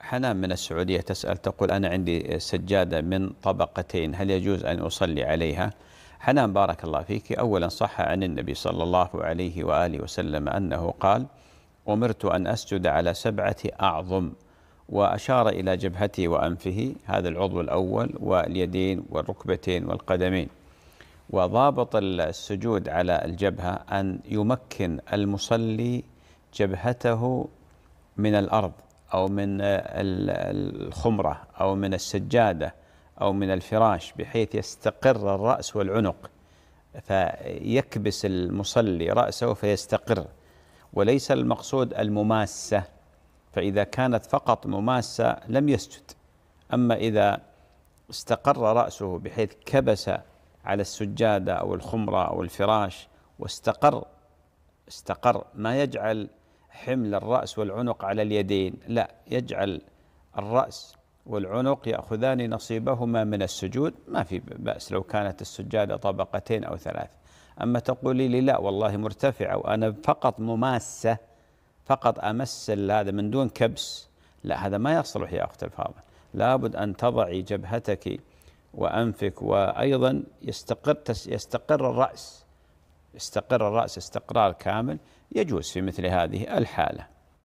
حنان من السعودية تسأل تقول أنا عندي سجادة من طبقتين هل يجوز أن أصلي عليها حنان بارك الله فيك أولا صح عن النبي صلى الله عليه وآله وسلم أنه قال أمرت أن أسجد على سبعة أعظم وأشار إلى جبهته وأنفه هذا العضو الأول واليدين والركبتين والقدمين وضابط السجود على الجبهة أن يمكن المصلي جبهته من الأرض أو من الخمرة أو من السجادة أو من الفراش بحيث يستقر الرأس والعنق فيكبس المصلي رأسه فيستقر وليس المقصود المماسة فإذا كانت فقط مماسة لم يسجد أما إذا استقر رأسه بحيث كبس على السجادة أو الخمرة أو الفراش واستقر استقر ما يجعل حمل الرأس والعنق على اليدين لا يجعل الرأس والعنق يأخذان نصيبهما من السجود ما في بأس لو كانت السجادة طبقتين أو ثلاث أما تقولي لي لا والله مرتفعة وأنا فقط مماسة فقط أمس هذا من دون كبس لا هذا ما يصلح يا أخت الفاضل لابد أن تضعي جبهتك وأنفك وأيضا يستقر, يستقر الرأس استقر الرأس استقرار كامل يجوز في مثل هذه الحالة